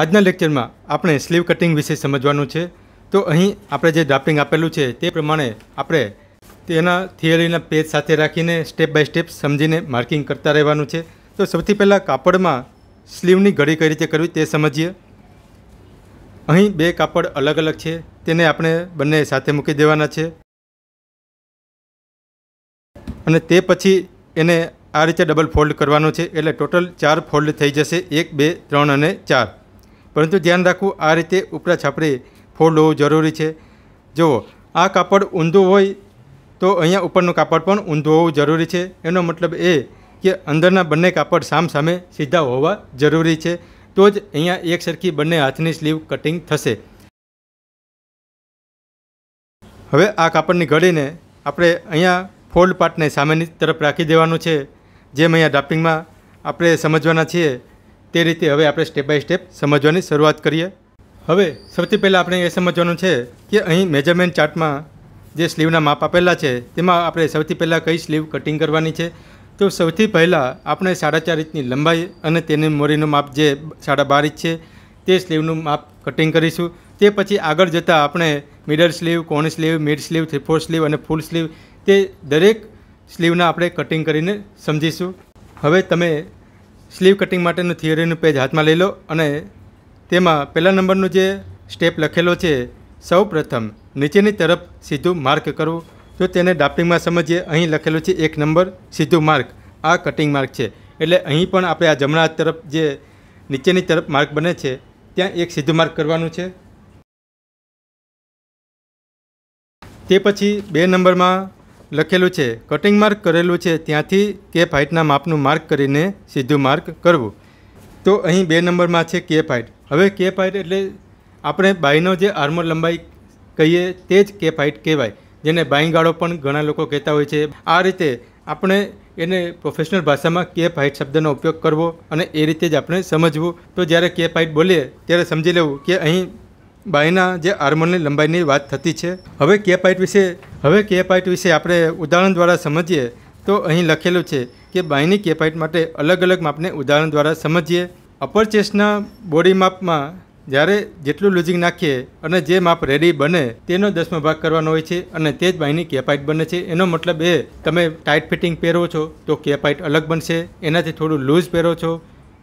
આજના લેક્ચરમાં આપણે સ્લીવ કટિંગ વિશે સમજવાનું છે તો અહીં આપણે જે ડ્રાફ્ટિંગ આપેલું છે તે પ્રમાણે આપણે તેના થિયરીના પેજ સાથે રાખીને સ્ટેપ બાય સ્ટેપ સમજીને માર્કિંગ કરતા રહેવાનું છે તો સૌથી પહેલાં કાપડમાં સ્લીવની ઘડી કઈ રીતે કરવી તે સમજીએ અહીં બે કાપડ અલગ અલગ છે તેને આપણે બંને સાથે મૂકી દેવાના છે અને તે પછી એને આ રીતે ડબલ ફોલ્ડ કરવાનો છે એટલે ટોટલ ચાર ફોલ્ડ થઈ જશે એક બે ત્રણ અને ચાર પરંતુ ધ્યાન રાખવું આ રીતે ઉપરા છાપરે ફોલ્ડ હોવું જરૂરી છે જુઓ આ કાપડ ઊંધું હોય તો અહીંયા ઉપરનું કાપડ પણ ઊંધું હોવું જરૂરી છે એનો મતલબ એ કે અંદરના બંને કાપડ સામ સામે સીધા હોવા જરૂરી છે તો જ અહીંયા એક સરખી બંને હાથની સ્લીવ કટિંગ થશે હવે આ કાપડની ઘડીને આપણે અહીંયા ફોલ્ડ પાર્ટને સામેની તરફ રાખી દેવાનું છે જેમ અહીંયા ડ્રાફ્ટિંગમાં આપણે સમજવાના છીએ તે રીતે હવે આપણે સ્ટેપ બાય સ્ટેપ સમજવાની શરૂઆત કરીએ હવે સૌથી પહેલાં આપણે એ સમજવાનું છે કે અહીં મેજરમેન્ટ ચાર્ટમાં જે સ્લીવના માપ આપેલા છે તેમાં આપણે સૌથી પહેલાં કઈ સ્લીવ કટિંગ કરવાની છે તો સૌથી પહેલાં આપણે સાડા ચાર ઇંચની લંબાઈ અને તેની મોરીનું માપ જે સાડા બાર ઇંચ છે તે સ્લીવનું માપ કટિંગ કરીશું તે પછી આગળ જતાં આપણે મિડલ સ્લીવ કોણ sleeve mid sleeve three four sleeve અને ફૂલ સ્લીવ તે દરેક સ્લીવના આપણે કટિંગ કરીને સમજીશું હવે તમે સ્લીવ કટિંગ માટેનું થિયરીનું પેજ હાથમાં લઈ લો અને તેમાં પહેલા નંબરનું જે સ્ટેપ લખેલો છે સૌ પ્રથમ નીચેની તરફ સીધું માર્ક કરવું જો તેને ડાફ્ટિંગમાં સમજીએ અહીં લખેલું છે એક નંબર સીધું માર્ક આ કટિંગ માર્ક છે એટલે અહીં પણ આપણે આ જમણા તરફ જે નીચેની તરફ માર્ક બને છે ત્યાં એક સીધું માર્ક કરવાનું છે તે પછી બે નંબરમાં લખેલું છે કટિંગ માર્ક કરેલું છે ત્યાંથી કેપ હાઇટના માપનું માર્ક કરીને સીધું માર્ક કરવું તો અહીં બે નંબરમાં છે કેપ હાઇટ હવે કેપ હાઇટ એટલે આપણે બાઈનો જે આર્મર લંબાઈ કહીએ તે જ કેપ હાઇટ કહેવાય જેને બાયગાળો પણ ઘણા લોકો કહેતા હોય છે આ રીતે આપણે એને પ્રોફેશનલ ભાષામાં કેપ હાઇટ શબ્દનો ઉપયોગ કરવો અને એ રીતે જ આપણે સમજવું તો જ્યારે કેપ હાઇટ બોલીએ ત્યારે સમજી લેવું કે અહીં બાયના જે હાર્મોનની લંબાઈની વાત થતી છે હવે કેપાઇટ વિશે હવે કેપાઇટ વિશે આપણે ઉદાહરણ દ્વારા સમજીએ તો અહીં લખેલું છે કે બાયની કેપાઇટ માટે અલગ અલગ માપને ઉદાહરણ દ્વારા સમજીએ અપર ચેસ્ટના બોડી માપમાં જ્યારે જેટલું લુઝિંગ નાખીએ અને જે માપ રેડી બને તેનો દસમો ભાગ કરવાનો હોય છે અને તે જ બાયની કેપાઇટ બને છે એનો મતલબ એ તમે ટાઇટ ફિટિંગ પહેરો છો તો કેપાઇટ અલગ બનશે એનાથી થોડું લૂઝ પહેરો છો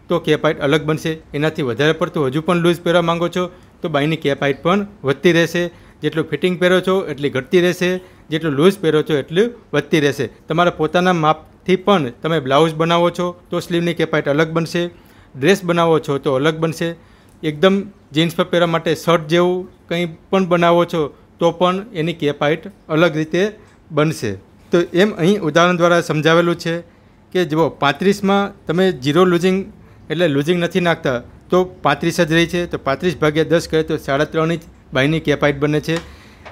તો કેપાઇટ અલગ બનશે એનાથી વધારે પડતું હજુ પણ લૂઝ પહેરવા માંગો છો તો બાયની કેપ હાઇટ પણ વધતી રહેશે જેટલું ફિટિંગ પહેરો છો એટલી ઘટતી રહેશે જેટલું લૂઝ પહેરો છો એટલું વધતી રહેશે તમારા પોતાના માપથી પણ તમે બ્લાઉઝ બનાવો છો તો સ્લીવની કેપ હાઇટ અલગ બનશે ડ્રેસ બનાવો છો તો અલગ બનશે એકદમ જીન્સ પર પહેરવા માટે શર્ટ જેવું કંઈ પણ બનાવો છો તો પણ એની કેપ હાઇટ અલગ રીતે બનશે તો એમ અહીં ઉદાહરણ દ્વારા સમજાવેલું છે કે જુઓ પાંત્રીસમાં તમે ઝીરો લૂઝિંગ એટલે લૂઝિંગ નથી નાખતા તો પાંત્રીસ જ રહી છે તો પાંત્રીસ ભાગ્યા દસ કરે તો સાડા ત્રણ ઇંચ બાયની કેપાઇટ બને છે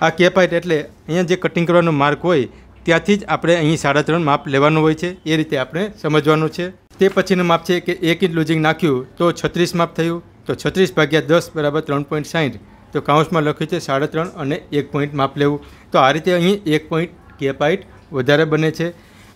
આ કેપાઇટ એટલે અહીંયા જે કટિંગ કરવાનો માર્ક હોય ત્યાંથી જ આપણે અહીં સાડા ત્રણ માપ લેવાનું હોય છે એ રીતે આપણે સમજવાનું છે તે પછીનું માપ છે કે એક ઇંચ લૂઝિંગ નાખ્યું તો છત્રીસ માપ થયું તો છત્રીસ ભાગ્યા દસ બરાબર ત્રણ પોઈન્ટ સાહીઠ તો કાઉન્સમાં લખ્યું છે સાડા ત્રણ અને એક પોઈન્ટ માપ લેવું તો આ રીતે અહીં એક પોઈન્ટ કેપાઇટ વધારે બને છે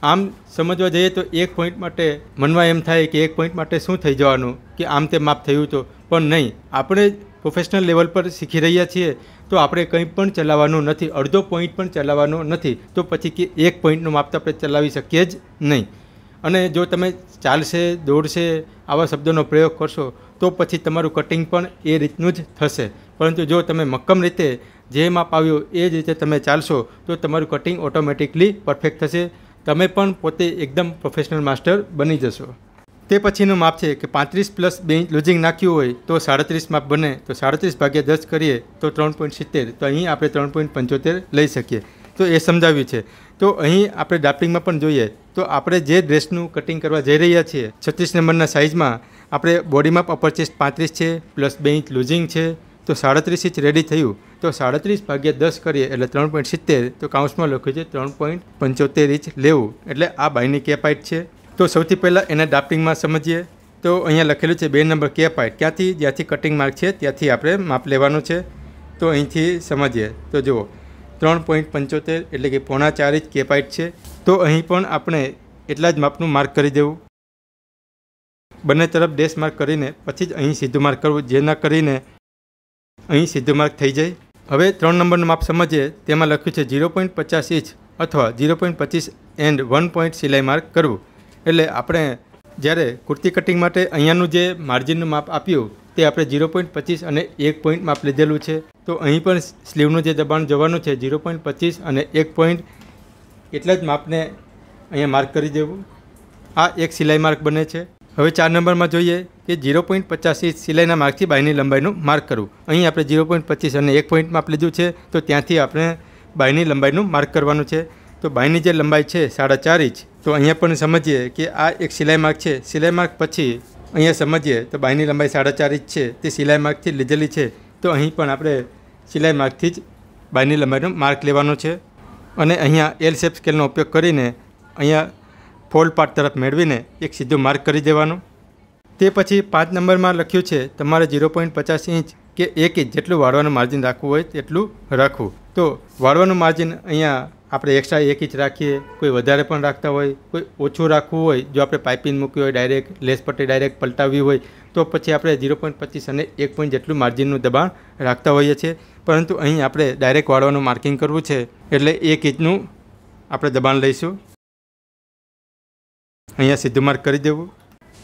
આમ સમજવા જઈએ તો એક પોઈન્ટ માટે મનમાં એમ થાય કે એક પોઈન્ટ માટે શું થઈ જવાનું કે આમ તે માપ થયું તો પણ નહીં આપણે પ્રોફેશનલ લેવલ પર શીખી રહ્યા છીએ તો આપણે કંઈ પણ ચલાવવાનું નથી અડધો પોઈન્ટ પણ ચલાવવાનો નથી તો પછી કે એક પોઈન્ટનું માપ તો આપણે ચલાવી શકીએ જ નહીં અને જો તમે ચાલશે દોડશે આવા શબ્દોનો પ્રયોગ કરશો તો પછી તમારું કટિંગ પણ એ રીતનું જ થશે પરંતુ જો તમે મક્કમ રીતે જે માપ આવ્યો એ જ રીતે તમે ચાલશો તો તમારું કટિંગ ઓટોમેટિકલી પરફેક્ટ થશે તમે પણ પોતે એકદમ પ્રોફેશનલ માસ્ટર બની જશો તે પછીનું માપ છે કે પાંત્રીસ પ્લસ બે ઇંચ લૂઝિંગ નાખ્યું હોય તો સાડત્રીસ માપ બને તો સાડત્રીસ ભાગ્યા દસ કરીએ તો ત્રણ પોઈન્ટ સિત્તેર તો અહીં આપણે ત્રણ પોઈન્ટ પંચોતેર લઈ શકીએ તો એ સમજાવ્યું છે તો અહીં આપણે ડ્રાફ્ટિંગમાં પણ જોઈએ તો આપણે જે ડ્રેસનું કટિંગ કરવા જઈ રહ્યા છીએ છત્રીસ નંબરના સાઇઝમાં આપણે બોડીમાં અપર ચેસ્ટ પાંત્રીસ છે પ્લસ બે ઇંચ લૂઝિંગ છે તો સાડત્રીસ ઇંચ રેડી થયું તો સાડત્રીસ ભાગ્યા દસ કરીએ એટલે ત્રણ પોઈન્ટ સિત્તેર તો કાઉન્સમાં લખ્યું છે ત્રણ પોઈન્ટ પંચોતેર ઇંચ લેવું એટલે આ બાયની કેપાઇટ છે તો સૌથી પહેલાં એના ડાફ્ટિંગમાં સમજીએ તો અહીંયા લખેલું છે બે નંબર કેપાઇટ ક્યાંથી જ્યાંથી કટિંગ માર્ક છે ત્યાંથી આપણે માપ લેવાનું છે તો અહીંથી સમજીએ તો જુઓ ત્રણ પોઈન્ટ પંચોતેર એટલે કે પોણા ચાર ઇંચ કેપાઇટ છે તો અહીં પણ આપણે એટલા જ માપનું માર્ક કરી દેવું બંને તરફ ડેશ માર્ક કરીને પછી જ અહીં સીધું માર્ક કરવું જેના કરીને અહીં સીધું માર્ક થઈ જાય હવે ત્રણ નંબરનું માપ સમજીએ તેમાં લખ્યું છે ઝીરો પોઈન્ટ પચાસ ઇંચ અથવા ઝીરો પોઈન્ટ પચીસ એન્ડ વન પોઈન્ટ સિલાઈ માર્ક કરવું એટલે આપણે જ્યારે કુર્તી કટિંગ માટે અહીંયાનું જે માર્જિનનું માપ આપ્યું તે આપણે ઝીરો પોઈન્ટ પચીસ અને એક પોઈન્ટ માપ લીધેલું છે તો અહીં પણ સ્લીવનું જે દબાણ જવાનું છે ઝીરો પોઈન્ટ પચીસ અને એક પોઈન્ટ એટલા જ માપને અહીંયા માર્ક કરી દેવું આ એક સિલાઈ માર્ક બને છે હવે ચાર નંબરમાં જોઈએ કે ઝીરો પોઈન્ટ પચાસથી સિલાઈના માર્કથી બાયની લંબાઈનું માર્ક કરવું અહીં આપણે ઝીરો પોઈન્ટ પચીસ અને એક પોઈન્ટમાં માપ લીધું છે તો ત્યાંથી આપણે બાયની લંબાઈનું માર્ક કરવાનું છે તો બાયની જે લંબાઈ છે સાડા ચાર ઇંચ તો અહીંયા પણ સમજીએ કે આ એક સિલાઈ માર્ક છે સિલાઈ માર્ક પછી અહીંયા સમજીએ તો બાયની લંબાઈ સાડા ચાર ઇંચ છે તે સિલાઈ માર્કથી લીધેલી છે તો અહીં પણ આપણે સિલાઈ માર્કથી જ બાયની લંબાઈનો માર્ક લેવાનો છે અને અહીંયા એલ શેપ સ્કેલનો ઉપયોગ કરીને અહીંયા ફોલપાટ તરફ મેળવીને એક સીધું માર્ક કરી દેવાનો તે પછી પાંચ નંબરમાં લખ્યું છે તમારે ઝીરો પોઈન્ટ પચાસ ઇંચ કે એક ઇંચ જેટલું વાળવાનું માર્જિન રાખવું હોય તેટલું રાખવું તો વાળવાનું માર્જિન અહીંયા આપણે એક્સ્ટ્રા એક ઇંચ રાખીએ કોઈ વધારે પણ રાખતા હોય કોઈ ઓછું રાખવું હોય જો આપણે પાઇપિંગ મૂકી હોય ડાયરેક્ટ લેસ પટ્ટી ડાયરેક્ટ પલટાવવી હોય તો પછી આપણે ઝીરો પોઈન્ટ પચીસ અને એક પોઈન્ટ જેટલું માર્જિનનું દબાણ રાખતા હોઈએ છીએ પરંતુ અહીં આપણે ડાયરેક્ટ વાળવાનું માર્કિંગ કરવું છે એટલે એક ઇંચનું આપણે દબાણ લઈશું અહીંયા સીધું માર્ક કરી દેવું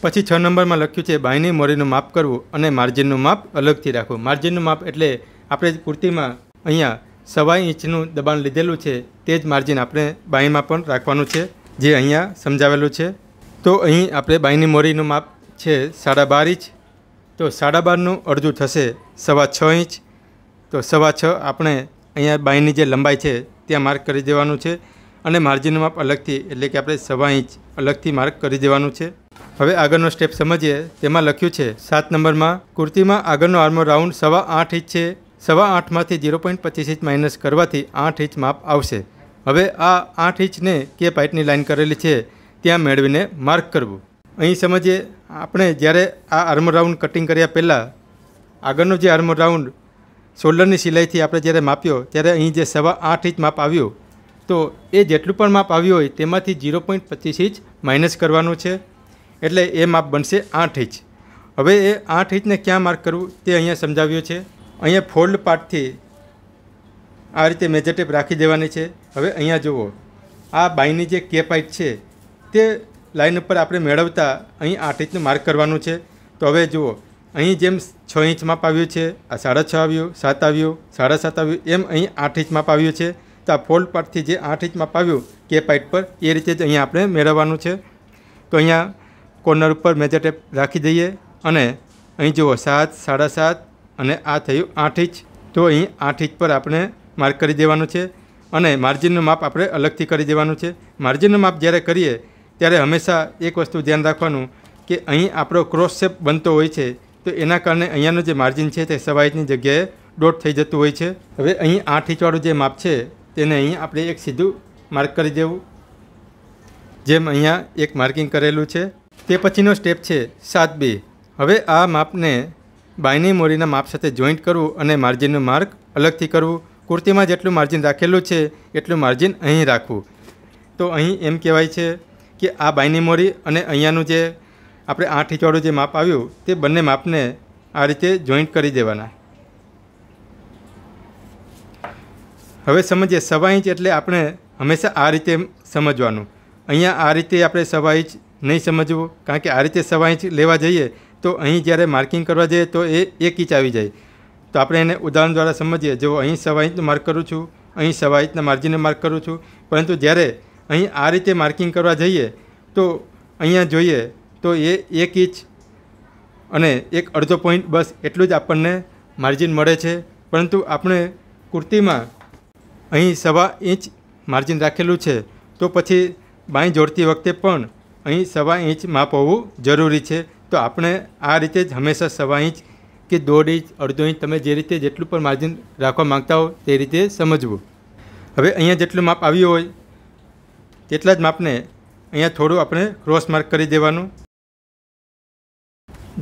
પછી છ નંબરમાં લખ્યું છે બાયની મોરીનું માપ કરવું અને માર્જિનનું માપ અલગથી રાખવું માર્જિનનું માપ એટલે આપણે કુર્તીમાં અહીંયા સવા ઇંચનું દબાણ લીધેલું છે તે જ માર્જિન આપણે બાયમાં પણ રાખવાનું છે જે અહીંયા સમજાવેલું છે તો અહીં આપણે બાયની મોરીનું માપ છે સાડા બાર ઇંચ તો સાડા બારનું અડધું થશે સવા છ ઇંચ તો સવા છ આપણે અહીંયા બાયની જે લંબાઈ છે ત્યાં માર્ક કરી દેવાનું છે અને માર્જિન માપ અલગથી એટલે કે આપણે સવા ઇંચ અલગથી માર્ક કરી દેવાનું છે હવે આગળનો સ્ટેપ સમજીએ તેમાં લખ્યું છે સાત નંબરમાં કુર્તીમાં આગળનો આર્મો રાઉન્ડ સવા આઠ ઇંચ છે સવા આઠમાંથી ઝીરો પોઈન્ટ પચીસ ઇંચ માઇનસ કરવાથી આઠ ઇંચ માપ આવશે હવે આ આઠ ઇંચને કે પાઇટની લાઇન કરેલી છે ત્યાં મેળવીને માર્ક કરવું અહીં સમજીએ આપણે જ્યારે આ આર્મ રાઉન્ડ કટિંગ કર્યા પહેલાં આગળનો જે આર્મ રાઉન્ડ શોલ્ડરની સિલાઈથી આપણે જ્યારે માપ્યો ત્યારે અહીં જે સવા આઠ ઇંચ માપ આવ્યું તો એ જેટલું પણ માપ આવ્યું હોય તેમાંથી ઝીરો પોઈન્ટ પચીસ ઇંચ માઇનસ કરવાનું છે એટલે એ માપ બનશે આઠ ઇંચ હવે એ આઠ ઇંચને ક્યાં માર્ક કરવું તે અહીંયા સમજાવ્યું છે અહીંયા ફોલ્ડ પાર્ટથી આ રીતે મેજરટેપ રાખી દેવાની છે હવે અહીંયા જુઓ આ બાયની જે કેપ હાઇટ છે તે લાઇન ઉપર આપણે મેળવતા અહીં આઠ ઇંચનું માર્ક કરવાનું છે તો હવે જુઓ અહીં જેમ છ ઇંચ માપ આવ્યું છે આ સાડા છ આવ્યું સાત આવ્યું સાડા સાત આવ્યું એમ અહીં આઠ ઇંચ માપ આવ્યું છે તો આ ફોલ્ડ પાર્ટથી જે આઠ ઇંચ માપ આવ્યું કે પાઇટ પર એ રીતે જ અહીંયા આપણે મેળવવાનું છે તો અહીંયા કોર્નર ઉપર મેજર ટેપ રાખી દઈએ અને અહીં જુઓ સાત સાડા સાત અને આ થયું આઠ ઇંચ તો અહીં આઠ ઇંચ પર આપણે માર્ક કરી દેવાનું છે અને માર્જિનનું માપ આપણે અલગથી કરી દેવાનું છે માર્જિનનું માપ જ્યારે કરીએ ત્યારે હંમેશા એક વસ્તુ ધ્યાન રાખવાનું કે અહીં આપણો ક્રોસ શેપ બનતો હોય છે તો એના કારણે અહીંયાનું જે માર્જિન છે તે સવા ઇંચની જગ્યાએ દોઢ થઈ જતું હોય છે હવે અહીં આઠ ઇંચવાળું જે માપ છે તેને અહીં આપણે એક સીધું માર્ક કરી દેવું જેમ અહીંયા એક માર્કિંગ કરેલું છે તે પછીનો સ્ટેપ છે સાત બી હવે આ માપને બાયની મોરીના માપ સાથે જોઈન્ટ કરવું અને માર્જિનનું માર્ક અલગથી કરવું કુર્તીમાં જેટલું માર્જિન રાખેલું છે એટલું માર્જિન અહીં રાખવું તો અહીં એમ કહેવાય છે કે આ બાયની મોરી અને અહીંયાનું જે આપણે આઠ ઇંચવાળું જે માપ આવ્યું તે બંને માપને આ રીતે જોઈન્ટ કરી દેવાના હવે સમજીએ સવા ઇંચ એટલે આપણે હંમેશા આ રીતે સમજવાનું અહીંયા આ રીતે આપણે સવા ઇંચ નહીં સમજવું કારણ કે આ રીતે સવા ઇંચ લેવા જઈએ તો અહીં જ્યારે માર્કિંગ કરવા જઈએ તો એ એક ઇંચ આવી જાય તો આપણે એને ઉદાહરણ દ્વારા સમજીએ જો અહીં સવા ઇંચનું માર્ક કરું છું અહીં સવા ઇંચના માર્જિને માર્ક કરું છું પરંતુ જ્યારે અહીં આ રીતે માર્કિંગ કરવા જઈએ તો અહીંયા જોઈએ તો એ એક ઇંચ અને એક અડધો પોઈન્ટ બસ એટલું જ આપણને માર્જિન મળે છે પરંતુ આપણે કુર્તીમાં અહીં સવા ઇંચ માર્જિન રાખેલું છે તો પછી બાંય જોડતી વખતે પણ અહીં સવા ઇંચ માપ હોવું જરૂરી છે તો આપણે આ રીતે જ હંમેશા સવા ઇંચ કે દોઢ ઇંચ અડધો ઇંચ તમે જે રીતે જેટલું પણ માર્જિન રાખવા માગતા હો તે રીતે સમજવું હવે અહીંયા જેટલું માપ આવ્યું હોય તેટલા જ માપને અહીંયા થોડું આપણે ક્રોસ માર્ક કરી દેવાનું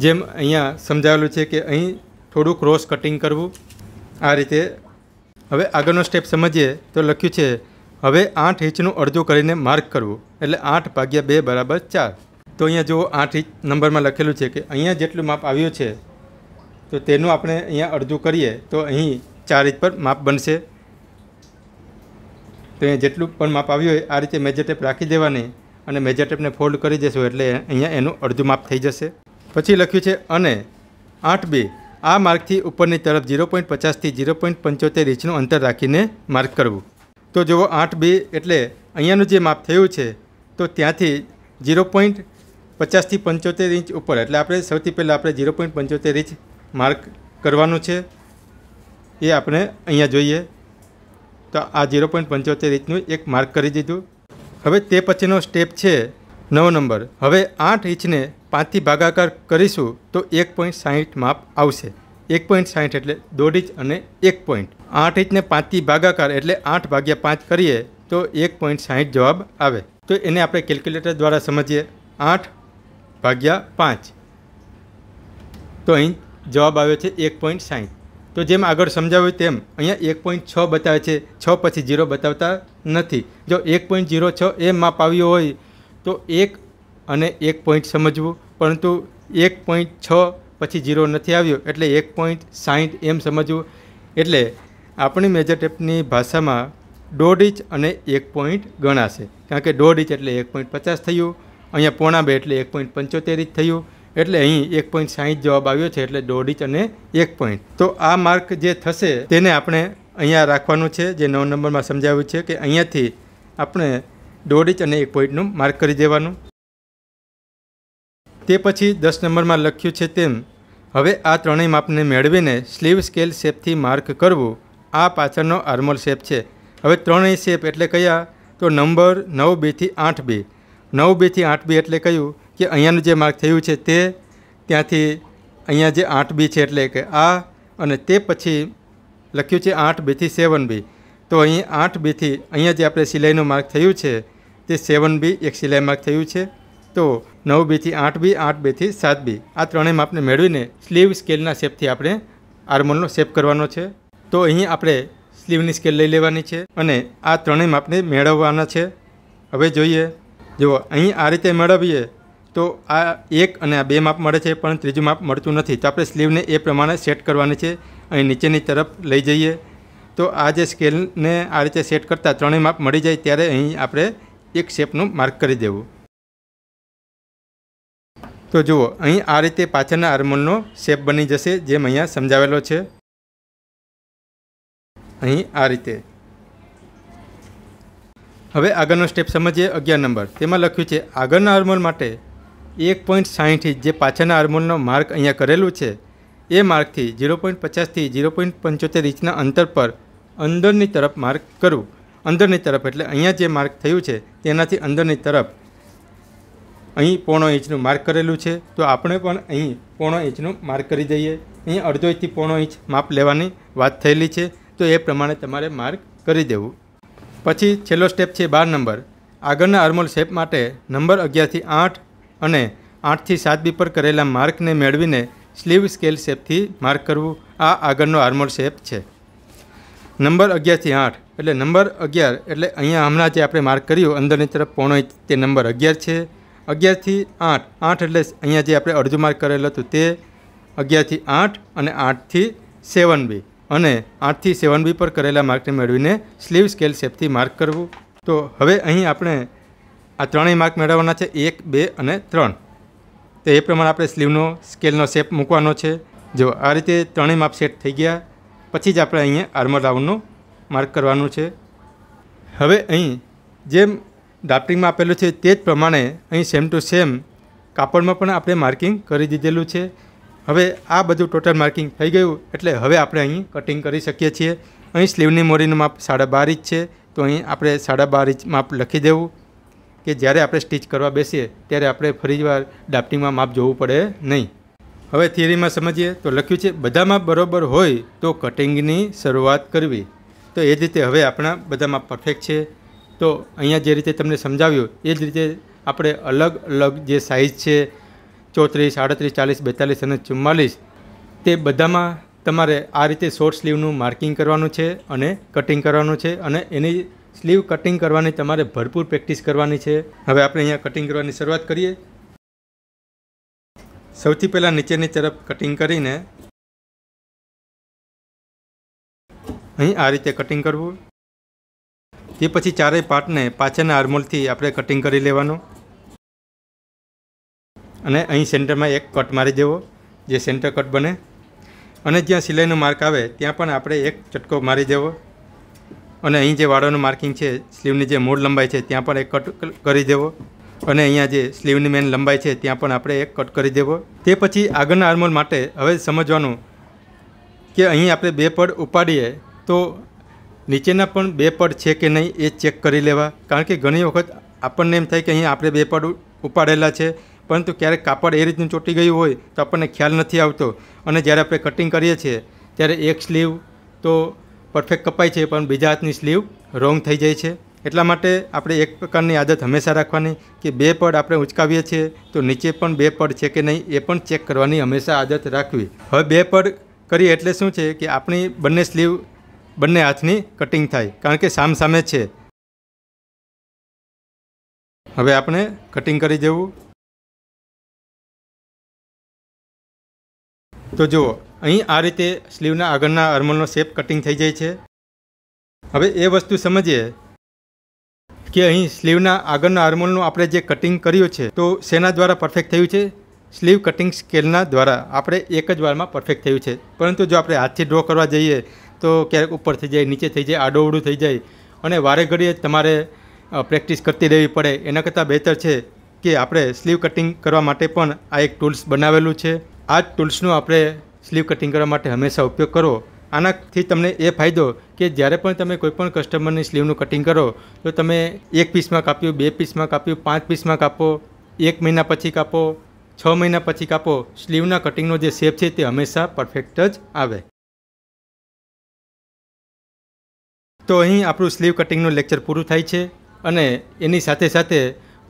જેમ અહીંયા સમજાવેલું છે કે અહીં થોડું ક્રોસ કટિંગ કરવું આ રીતે હવે આગળનો સ્ટેપ સમજીએ તો લખ્યું છે હવે આઠ ઇંચનું અડધું કરીને માર્ક કરવું એટલે આઠ ભાગ્યા બે બરાબર ચાર તો અહીંયા જુઓ આઠ ઇંચ નંબરમાં લખેલું છે કે અહીંયા જેટલું માપ આવ્યું છે તો તેનું આપણે અહીંયા અડધું કરીએ તો અહીં ચાર ઇંચ પર માપ બનશે તો અહીંયા જેટલું પણ માપ આવ્યું હોય આ રીતે મેજર રાખી દેવાની અને મેજર ફોલ્ડ કરી દેશો એટલે અહીંયા એનું અડધું માપ થઈ જશે પછી લખ્યું છે અને આઠ બે આ માર્કથી ઉપરની તરફ ઝીરો પોઈન્ટ પચાસથી ઝીરો પોઈન્ટ પંચોતેર ઇંચનું અંતર રાખીને માર્ક કરવું તો જુઓ આઠ બે એટલે અહીંયાનું જે માપ થયું છે તો ત્યાંથી ઝીરો પોઈન્ટ પચાસથી પંચોતેર ઇંચ ઉપર એટલે આપણે સૌથી પહેલાં આપણે ઝીરો પોઈન્ટ પંચોતેર ઇંચ માર્ક કરવાનું છે એ આપણે અહીંયા જોઈએ તો આ ઝીરો પોઈન્ટ પંચોતેર ઇંચનું એક માર્ક કરી દીધું હવે તે પછીનો સ્ટેપ છે નવ નંબર હવે આઠ ઇંચને પાંચથી ભાગાકાર કરીશું તો એક પોઈન્ટ સાહીઠ માપ આવશે એક પોઈન્ટ સાહીઠ એટલે દોઢ ઇંચ અને એક પોઈન્ટ આઠ ઇંચને પાંચથી ભાગાકાર એટલે આઠ ભાગ્યા પાંચ કરીએ તો એક પોઈન્ટ સાહીઠ જવાબ આવે તો એને આપણે કેલ્ક્યુલેટર દ્વારા સમજીએ આઠ ભાગ્યા પાંચ તો અહીં જવાબ આવ્યો છે એક પોઈન્ટ સાહીઠ તો જેમ આગળ સમજાવ્યું તેમ અહીંયા એક પોઈન્ટ છ બતાવે છે છ પછી ઝીરો બતાવતા નથી જો એક પોઈન્ટ ઝીરો છ એ માપ આવ્યું હોય તો એક અને એક પોઈન્ટ સમજવું પરંતુ એક પોઈન્ટ છ પછી જીરો નથી આવ્યો એટલે એક પોઈન્ટ સાહીઠ એમ સમજવું એટલે આપણી મેજર ટેપની ભાષામાં દોઢ ઇંચ અને એક પોઈન્ટ ગણાશે કારણ કે દોઢ ઇંચ એટલે એક પોઈન્ટ પચાસ થયું અહીંયા પોણા બે એટલે એક પોઈન્ટ પંચોતેર ઇંચ થયું એટલે અહીં એક પોઈન્ટ સાઠ જવાબ આવ્યો છે એટલે દોઢ ઇંચ અને એક પોઈન્ટ તો આ માર્ક જે થશે તેને આપણે અહીંયા રાખવાનું છે જે નવ નંબરમાં સમજાવ્યું છે કે અહીંયાથી આપણે દોઢ અને એક પોઈન્ટનું માર્ક કરી દેવાનું તે પછી દસ નંબરમાં લખ્યું છે તેમ હવે આ ત્રણેય માપને મેળવીને સ્લીવ સ્કેલ શેપથી માર્ક કરવું આ પાછળનો આર્મોલ શેપ છે હવે ત્રણેય શેપ એટલે કયા તો નંબર નવ બેથી આઠ બે નવ બેથી આઠ બી એટલે કહ્યું કે અહીંયાનું જે માર્ક થયું છે તે ત્યાંથી અહીંયા જે આઠ બી છે એટલે કે આ અને તે પછી લખ્યું છે આઠ બેથી સેવન બી તો અહીં આઠ બેથી અહીંયા જે આપણે સિલાઈનું માર્ક થયું છે તે સેવન બી એક સિલાઈ માર્ક થયું છે તો નવ બીથી આઠ બી આઠ બેથી સાત બી આ ત્રણેય માપને મેળવીને સ્લીવ સ્કેલના શેપથી આપણે આર્મોલનો શેપ કરવાનો છે તો અહીં આપણે સ્લીવની સ્કેલ લઈ લેવાની છે અને આ ત્રણેય માપને મેળવવાના છે હવે જોઈએ જુઓ અહીં આ રીતે મેળવીએ તો આ એક અને આ બે માપ મળે છે પણ ત્રીજું માપ મળતું નથી તો આપણે સ્લીવને એ પ્રમાણે સેટ કરવાની છે અહીં નીચેની તરફ લઈ જઈએ તો આ જે સ્કેલને આ રીતે સેટ કરતાં ત્રણેય માપ મળી જાય ત્યારે અહીં આપણે એક શેપનું માર્ક કરી દેવું તો જુઓ અહીં આ રીતે પાછળના હાર્મોનનો શેપ બની જશે જેમ અહીંયા સમજાવેલો છે અહીં આ રીતે હવે આગળનો સ્ટેપ સમજીએ અગિયાર નંબર તેમાં લખ્યું છે આગળના હાર્મોન માટે એક પોઈન્ટ સાહીઠથી જે પાછળના હાર્મોનનો માર્ક અહીંયા કરેલું છે એ માર્કથી ઝીરો પોઈન્ટ પચાસથી ઝીરો પોઈન્ટ પંચોતેર ઇંચના અંતર પર અંદરની તરફ માર્ક કરવું અંદરની તરફ એટલે અહીંયા જે માર્ક થયું છે તેનાથી અંદરની તરફ અહીં પોણો ઇંચનું માર્ક કરેલું છે તો આપણે પણ અહીં પોણો ઇંચનું માર્ક કરી દઈએ અહીં અડધો ઇંચથી પોણો ઇંચ માપ લેવાની વાત થયેલી છે તો એ પ્રમાણે તમારે માર્ક કરી દેવું પછી છેલ્લો સ્ટેપ છે બાર નંબર આગળના અર્મોલ શેપ માટે નંબર અગિયારથી આઠ અને આઠથી સાત બી પર કરેલા માર્કને મેળવીને સ્લીવ સ્કેલ શેપથી માર્ક કરવું આ આગળનો આર્મોલ શેપ છે નંબર અગિયારથી આઠ એટલે નંબર અગિયાર એટલે અહીંયા હમણાં જે આપણે માર્ક કર્યું અંદરની તરફ પોણો તે નંબર અગિયાર છે અગિયારથી આઠ આઠ એટલે અહીંયા જે આપણે અડધું માર્ક કરેલું હતું તે અગિયારથી આઠ અને આઠથી સેવન બી અને આઠથી સેવન બી પર કરેલા માર્કને મેળવીને સ્લીવ સ્કેલ શેપથી માર્ક કરવું તો હવે અહીં આપણે આ ત્રણેય માર્ક મેળવવાના છે એક બે અને ત્રણ તો એ પ્રમાણે આપણે સ્લીવનો સ્કેલનો શેપ મૂકવાનો છે જો આ રીતે ત્રણેય માપ સેટ થઈ ગયા પછી જ આપણે અહીંયા આર્મર રાઉન્ડનું માર્ક કરવાનું છે હવે અહીં જેમ ડ્રાફ્ટિંગમાં આપેલું છે તે જ પ્રમાણે અહીં સેમ ટુ સેમ કાપડમાં પણ આપણે માર્કિંગ કરી દીધેલું છે હવે આ બધું ટોટલ માર્કિંગ થઈ ગયું એટલે હવે આપણે અહીં કટિંગ કરી શકીએ છીએ અહીં સ્લીવની મોરીનું માપ સાડા બાર ઇંચ છે તો અહીં આપણે સાડા બાર ઇંચ માપ લખી દેવું કે જ્યારે આપણે સ્ટિચ કરવા બેસીએ ત્યારે આપણે ફરીવાર ડ્રાફ્ટિંગમાં માપ જોવું પડે નહીં હવે થિયરીમાં સમજીએ તો લખ્યું છે બધા માપ બરોબર હોય તો કટિંગની શરૂઆત કરવી તો એ જ રીતે હવે આપણા બધામાં પરફેક્ટ છે તો અહીંયા જે રીતે તમને સમજાવ્યું એ જ રીતે આપણે અલગ અલગ જે સાઇઝ છે ચોત્રીસ આડત્રીસ ચાલીસ બેતાલીસ અને ચુમ્માલીસ તે બધામાં તમારે આ રીતે શોર્ટ સ્લીવનું માર્કિંગ કરવાનું છે અને કટિંગ કરવાનું છે અને એની સ્લીવ કટિંગ કરવાની તમારે ભરપૂર પ્રેક્ટિસ કરવાની છે હવે આપણે અહીંયા કટિંગ કરવાની શરૂઆત કરીએ સૌથી પહેલાં નીચેની તરફ કટિંગ કરીને અહીં આ રીતે કટિંગ કરવું તે પછી ચારેય પાટને પાછળના આર્મોલથી આપણે કટિંગ કરી લેવાનું અને અહીં સેન્ટરમાં એક કટ મારી દેવો જે સેન્ટર કટ બને અને જ્યાં સિલાઈનો માર્ક આવે ત્યાં પણ આપણે એક ચટકો મારી દેવો અને અહીં જે વાળાનું માર્કિંગ છે સ્લીવની જે મૂળ લંબાઈ છે ત્યાં પણ એક કટ કરી દેવો અને અહીંયા જે સ્લીવની મેન લંબાઈ છે ત્યાં પણ આપણે એક કટ કરી દેવો તે પછી આગળના આર્મોલ માટે હવે સમજવાનું કે અહીં આપણે બે પડ ઉપાડીએ તો નીચેના પણ બે પડ છે કે નહીં એ ચેક કરી લેવા કારણ કે ઘણી વખત આપણને એમ થાય કે અહીં આપણે બે પડ ઉપાડેલા છે પરંતુ ક્યારેક કાપડ એ રીતનું ચોંટી ગયું હોય તો આપણને ખ્યાલ નથી આવતો અને જ્યારે આપણે કટિંગ કરીએ છીએ ત્યારે એક સ્લીવ તો પરફેક્ટ કપાય છે પણ બીજા હાથની સ્લીવ રોંગ થઈ જાય છે એટલા માટે આપણે એક પ્રકારની આદત હંમેશા રાખવાની કે બે પડ આપણે ઉંચકાવીએ છીએ તો નીચે પણ બે પડ છે કે નહીં એ પણ ચેક કરવાની હંમેશા આદત રાખવી હવે બે પડ કરીએ એટલે શું છે કે આપણી બંને સ્લીવ બંને હાથની કટિંગ થાય કારણ કે સામસામે છે હવે આપણે કટિંગ કરી દેવું તો જુઓ અહીં આ રીતે સ્લીવના આગળના અર્મલનો શેપ કટિંગ થઈ જાય છે હવે એ વસ્તુ સમજીએ કે અહીં સ્લીવના આગળના અર્મલનું આપણે જે કટિંગ કર્યું છે તો શેના દ્વારા પરફેક્ટ થયું છે સ્લીવ કટિંગ સ્કેલના દ્વારા આપણે એક જ વારમાં પરફેક્ટ થયું છે પરંતુ જો આપણે હાથથી ડ્રો કરવા જઈએ તો ક્યારેક ઉપર થઈ જાય નીચે થઈ જાય આડોવડું થઈ જાય અને વારે ઘડીએ તમારે પ્રેક્ટિસ કરતી રહેવી પડે એના કરતાં બહેતર છે કે આપણે સ્લીવ કટિંગ કરવા માટે પણ આ એક ટૂલ્સ બનાવેલું છે આ જ ટૂલ્સનો આપણે સ્લીવ કટિંગ કરવા માટે હંમેશા ઉપયોગ કરો આનાથી તમને એ ફાયદો કે જ્યારે પણ તમે કોઈપણ કસ્ટમરની સ્લીવનું કટિંગ કરો તો તમે એક પીસમાં કાપ્યું બે પીસમાં કાપ્યું પાંચ પીસમાં કાપો એક મહિના પછી કાપો છ મહિના પછી કાપો સ્લીવના કટિંગનો જે શેપ છે તે હંમેશા પરફેક્ટ જ આવે તો અહીં આપણું સ્લીવ કટિંગનું લેક્ચર પૂરું થાય છે અને એની સાથે સાથે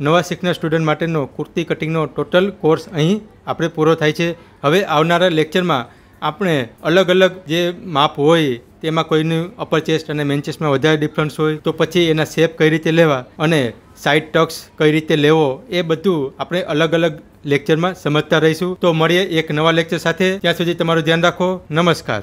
નવા શીખનાર સ્ટુડન્ટ માટેનો કુર્તી કટિંગનો ટોટલ કોર્સ અહીં આપણે પૂરો થાય છે હવે આવનારા લેક્ચરમાં આપણે અલગ અલગ જે માપ હોય તેમાં કોઈનું અપર ચેસ્ટ અને મેન ચેસ્ટમાં વધારે ડિફરન્સ હોય તો પછી એના શેપ કઈ રીતે લેવા અને સાઇડ ટક્સ કઈ રીતે લેવો એ બધું આપણે અલગ અલગ લેક્ચરમાં સમજતા રહીશું તો મળીએ એક નવા લેક્ચર સાથે ત્યાં સુધી તમારું ધ્યાન રાખો નમસ્કાર